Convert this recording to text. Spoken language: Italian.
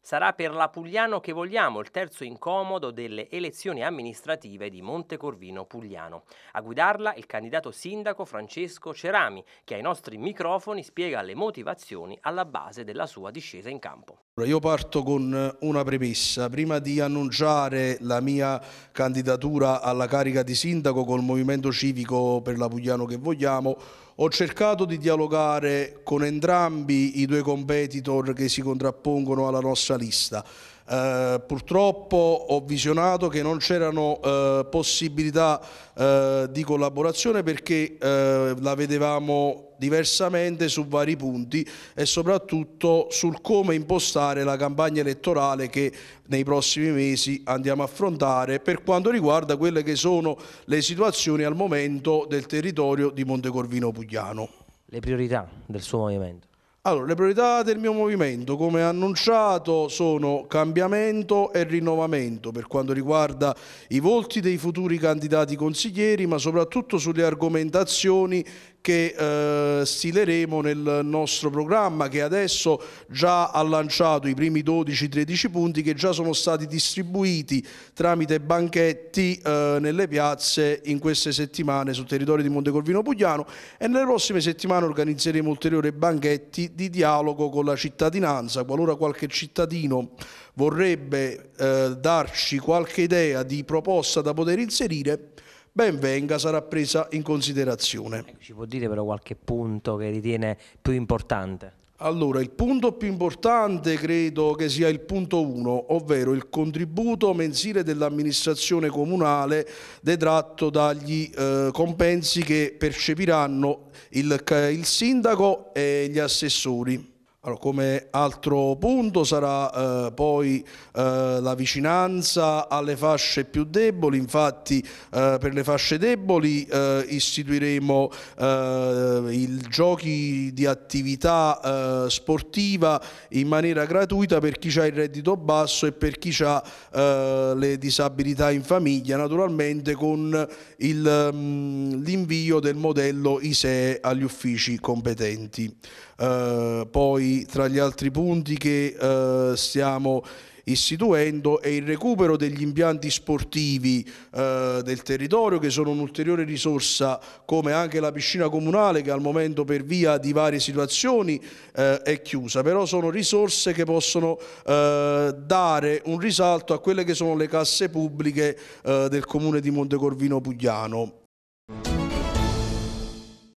Sarà per la Pugliano che vogliamo il terzo incomodo delle elezioni amministrative di Montecorvino Pugliano. A guidarla il candidato sindaco Francesco Cerami, che ai nostri microfoni spiega le motivazioni alla base della sua discesa in campo. Io parto con una premessa. Prima di annunciare la mia candidatura alla carica di sindaco col Movimento Civico per la Pugliano che vogliamo, ho cercato di dialogare con entrambi i due competitor che si contrappongono alla nostra lista. Eh, purtroppo ho visionato che non c'erano eh, possibilità eh, di collaborazione perché eh, la vedevamo diversamente su vari punti e soprattutto sul come impostare la campagna elettorale che nei prossimi mesi andiamo a affrontare per quanto riguarda quelle che sono le situazioni al momento del territorio di Montecorvino Pugliano. Le priorità del suo movimento? Allora, le priorità del mio movimento, come annunciato, sono cambiamento e rinnovamento per quanto riguarda i volti dei futuri candidati consiglieri, ma soprattutto sulle argomentazioni che eh, stileremo nel nostro programma che adesso già ha lanciato i primi 12-13 punti che già sono stati distribuiti tramite banchetti eh, nelle piazze in queste settimane sul territorio di Montecorvino Pugliano e nelle prossime settimane organizzeremo ulteriori banchetti di dialogo con la cittadinanza qualora qualche cittadino vorrebbe eh, darci qualche idea di proposta da poter inserire ben venga, sarà presa in considerazione. Ecco, ci può dire però qualche punto che ritiene più importante? Allora, il punto più importante credo che sia il punto 1, ovvero il contributo mensile dell'amministrazione comunale detratto dagli eh, compensi che percepiranno il, il sindaco e gli assessori. Allora, come altro punto sarà eh, poi eh, la vicinanza alle fasce più deboli, infatti eh, per le fasce deboli eh, istituiremo eh, i giochi di attività eh, sportiva in maniera gratuita per chi ha il reddito basso e per chi ha le disabilità in famiglia, naturalmente con mm, l'invio del modello ISEE agli uffici competenti. Eh, poi tra gli altri punti che eh, stiamo istituendo è il recupero degli impianti sportivi eh, del territorio che sono un'ulteriore risorsa come anche la piscina comunale che al momento per via di varie situazioni eh, è chiusa, però sono risorse che possono eh, dare un risalto a quelle che sono le casse pubbliche eh, del comune di Montecorvino Pugliano.